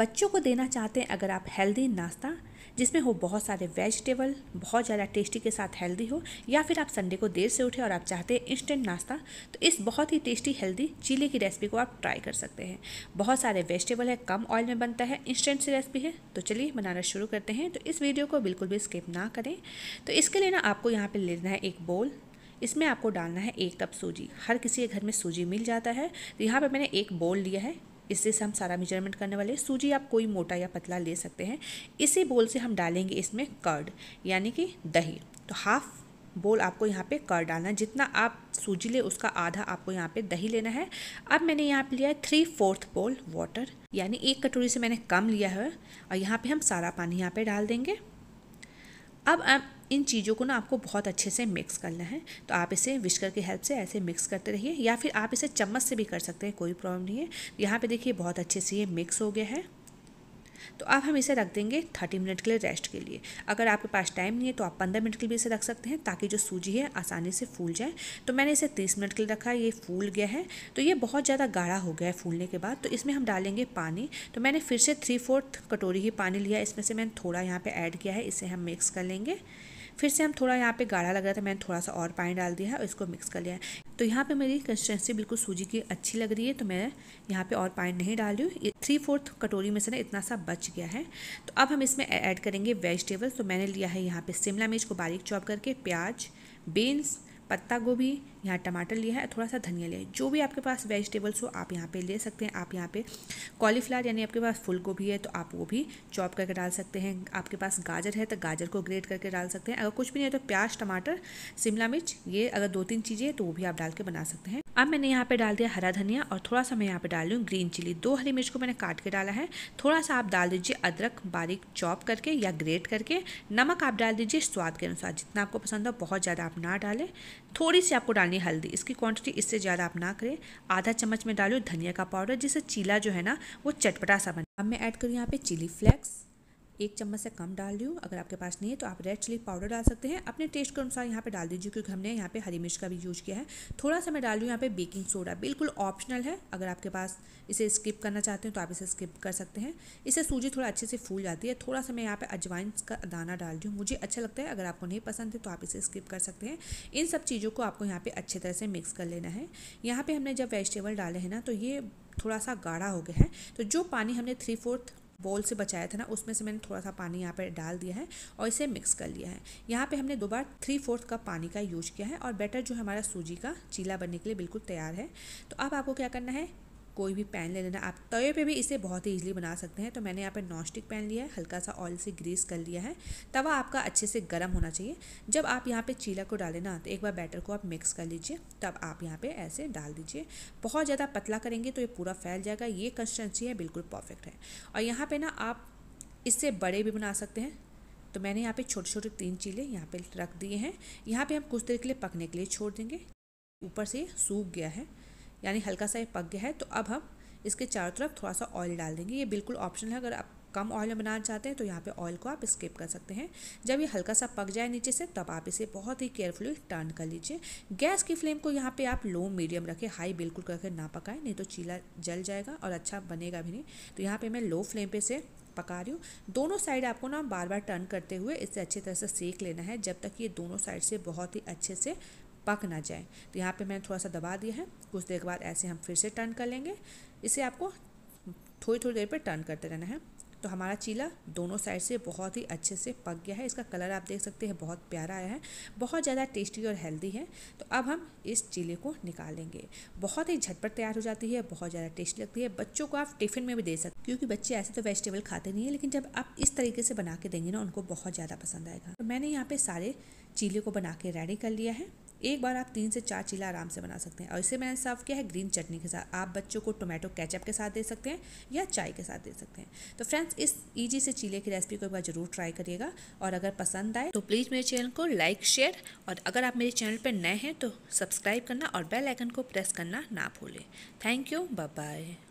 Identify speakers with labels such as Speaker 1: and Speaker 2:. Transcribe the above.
Speaker 1: बच्चों को देना चाहते हैं अगर आप हेल्दी नाश्ता जिसमें हो बहुत सारे वेजिटेबल बहुत ज़्यादा टेस्टी के साथ हेल्दी हो या फिर आप संडे को देर से उठे और आप चाहते हैं इंस्टेंट नाश्ता तो इस बहुत ही टेस्टी हेल्दी चीले की रेसिपी को आप ट्राई कर सकते हैं बहुत सारे वेजिटेबल है कम ऑयल में बनता है इंस्टेंट सी रेसिपी है तो चलिए बनाना शुरू करते हैं तो इस वीडियो को बिल्कुल भी स्किप ना करें तो इसके लिए ना आपको यहाँ पर लेना है एक बोल इसमें आपको डालना है एक कप सूजी हर किसी के घर में सूजी मिल जाता है तो यहाँ पर मैंने एक बोल लिया है इससे हम सारा मेजरमेंट करने वाले सूजी आप कोई मोटा या पतला ले सकते हैं इसी बोल से हम डालेंगे इसमें कर्ड यानी कि दही तो हाफ बोल आपको यहाँ पे कर डालना है जितना आप सूजी ले उसका आधा आपको यहाँ पे दही लेना है अब मैंने यहाँ पे लिया है थ्री फोर्थ बोल वाटर यानी एक कटोरी से मैंने कम लिया है और यहाँ पे हम सारा पानी यहाँ पे डाल देंगे अब आप इन चीज़ों को ना आपको बहुत अच्छे से मिक्स करना है तो आप इसे विस्कर की हेल्प से ऐसे मिक्स करते रहिए या फिर आप इसे चम्मच से भी कर सकते हैं कोई प्रॉब्लम नहीं है यहाँ पे देखिए बहुत अच्छे से ये मिक्स हो गया है तो अब हम इसे रख देंगे थर्टी मिनट के लिए रेस्ट के लिए अगर आपके पास टाइम नहीं है तो आप पंद्रह मिनट के लिए इसे रख सकते हैं ताकि जो सूजी है आसानी से फूल जाए तो मैंने इसे तीस मिनट के लिए रखा है ये फूल गया है तो ये बहुत ज़्यादा गाढ़ा हो गया है फूलने के बाद तो इसमें हम डालेंगे पानी तो मैंने फिर से थ्री फोर्थ कटोरी ही पानी लिया इसमें से मैंने थोड़ा यहाँ पर ऐड किया है इसे हम मिक्स कर लेंगे फिर से हम थोड़ा यहाँ पे गाढ़ा लग रहा था मैंने थोड़ा सा और पानी डाल दिया है और इसको मिक्स कर लिया है तो यहाँ पे मेरी कंसिस्टेंसी बिल्कुल सूजी की अच्छी लग रही है तो मैं यहाँ पे और पानी नहीं डाल रही हूँ थ्री फोर्थ कटोरी में से ना इतना सा बच गया है तो अब हम इसमें ऐड करेंगे वेजिटेबल्स तो मैंने लिया है यहाँ पर शिमला मिर्च को बारीक चॉप करके प्याज बीन्स पत्ता गोभी यहाँ टमाटर लिया है थोड़ा सा धनिया लिया है जो भी आपके पास वेजिटेबल्स हो आप यहाँ पे ले सकते हैं आप यहाँ पे कॉलीफ्लावर यानी आपके पास फुल गोभी है तो आप वो भी चॉप करके डाल सकते हैं आपके पास गाजर है तो गाजर को ग्रेट करके डाल सकते हैं अगर कुछ भी नहीं है तो प्याज टमाटर शिमला मिर्च ये अगर दो तीन चीज़ें तो वो भी आप डाल के बना सकते हैं अब मैंने यहाँ पे डाल दिया हरा धनिया और थोड़ा सा मैं यहाँ पे डाल रही हूँ ग्रीन चिली दो हरी मिर्च को मैंने काट के डाला है थोड़ा सा आप डाल दीजिए अदरक बारीक चॉप करके या ग्रेट करके नमक आप डाल दीजिए स्वाद के अनुसार जितना आपको पसंद हो बहुत ज़्यादा आप ना डालें थोड़ी सी आपको डालनी हल्दी इसकी क्वान्टिटी इससे ज़्यादा आप ना करें आधा चम्मच में डालू धनिया का पाउडर जिससे चीला जो है ना वो चटपटा सा बने अब मैं ऐड करूँ यहाँ पे चिली फ्लेक्स एक चम्मच से कम डाल रही हूँ अगर आपके पास नहीं है तो आप रेड चिली पाउडर डाल सकते हैं अपने टेस्ट के अनुसार यहाँ पे डाल दीजिए क्योंकि हमने यहाँ पे हरी मिर्च का भी यूज़ किया है थोड़ा सा मैं डाल रही हूँ यहाँ पे बेकिंग सोडा बिल्कुल ऑप्शनल है अगर आपके पास इसे स्किप करना चाहते हैं तो आप इसे स्किप कर सकते हैं इसे सूजी थोड़ा अच्छे से फूल जाती है थोड़ा सा मैं यहाँ पर अजवाइन का दाना डाल रही हूँ मुझे अच्छा लगता है अगर आपको नहीं पसंद है तो आप इसे स्किप कर सकते हैं इन सब चीज़ों को आपको यहाँ पर अच्छे तरह से मिक्स कर लेना है यहाँ पर हमने जब वेजिटेबल डाले हैं ना तो ये थोड़ा सा गाढ़ा हो गया है तो जो पानी हमने थ्री फोर्थ बॉल से बचाया था ना उसमें से मैंने थोड़ा सा पानी यहाँ पर डाल दिया है और इसे मिक्स कर लिया है यहाँ पे हमने बार थ्री फोर्थ कप पानी का यूज किया है और बैटर जो हमारा सूजी का चीला बनने के लिए बिल्कुल तैयार है तो अब आपको क्या करना है कोई भी पैन ले लेना आप तवे पे भी इसे बहुत ही ईजिली बना सकते हैं तो मैंने यहाँ पे नॉनस्टिक पैन लिया है हल्का सा ऑयल से ग्रीस कर लिया है तवा आपका अच्छे से गर्म होना चाहिए जब आप यहाँ पे चीला को डालें ना तो एक बार बैटर को आप मिक्स कर लीजिए तब आप यहाँ पे ऐसे डाल दीजिए बहुत ज़्यादा पतला करेंगे तो ये पूरा फैल जाएगा ये कंसिस्टेंसी है बिल्कुल परफेक्ट है और यहाँ पर ना आप इससे बड़े भी बना सकते हैं तो मैंने यहाँ पर छोटे छोटे तीन चीले यहाँ पर रख दिए हैं यहाँ पर हम कुछ देर के लिए पकने के लिए छोड़ देंगे ऊपर से सूख गया है यानी हल्का सा ये पक गया है तो अब हम इसके चारों तरफ थोड़ा सा ऑयल डाल देंगे ये बिल्कुल ऑप्शनल है अगर आप कम ऑयल में बनाना चाहते हैं तो यहाँ पे ऑयल को आप स्किप कर सकते हैं जब ये हल्का सा पक जाए नीचे से तब आप इसे बहुत ही केयरफुली टर्न कर लीजिए गैस की फ्लेम को यहाँ पे आप लो मीडियम रखें हाई बिल्कुल करके ना पकाएं नहीं तो चीला जल जाएगा और अच्छा बनेगा भी नहीं तो यहाँ पे मैं लो फ्लेम पे से पका रही हूँ दोनों साइड आपको ना बार बार टर्न करते हुए इसे अच्छी तरह से सेक लेना है जब तक ये दोनों साइड से बहुत ही अच्छे से पक ना जाए तो यहाँ पे मैंने थोड़ा सा दबा दिया है कुछ देर के बाद ऐसे हम फिर से टर्न कर लेंगे इसे आपको थोड़ी थोड़ी देर पर टर्न करते रहना है तो हमारा चीला दोनों साइड से बहुत ही अच्छे से पक गया है इसका कलर आप देख सकते हैं बहुत प्यारा आया है बहुत ज़्यादा टेस्टी और हेल्दी है तो अब हम इस चीले को निकालेंगे बहुत ही झटपट तैयार हो जाती है बहुत ज़्यादा टेस्टी लगती है बच्चों को आप टिफ़िन में भी दे सकते हैं क्योंकि बच्चे ऐसे तो वेजिटेबल खाते नहीं है लेकिन जब आप इस तरीके से बना के देंगे ना उनको बहुत ज़्यादा पसंद आएगा तो मैंने यहाँ पर सारे चीले को बना के रेडी कर लिया है एक बार आप तीन से चार चीला आराम से बना सकते हैं और इसे मैंने सर्व किया है ग्रीन चटनी के साथ आप बच्चों को टोमेटो केचप के साथ दे सकते हैं या चाय के साथ दे सकते हैं तो फ्रेंड्स इस ईजी से चीले की रेसिपी को एक बार जरूर ट्राई करिएगा और अगर पसंद आए तो प्लीज़ मेरे चैनल को लाइक शेयर और अगर आप मेरे चैनल पर नए हैं तो सब्सक्राइब करना और बेलाइकन को प्रेस करना ना भूलें थैंक यू बाय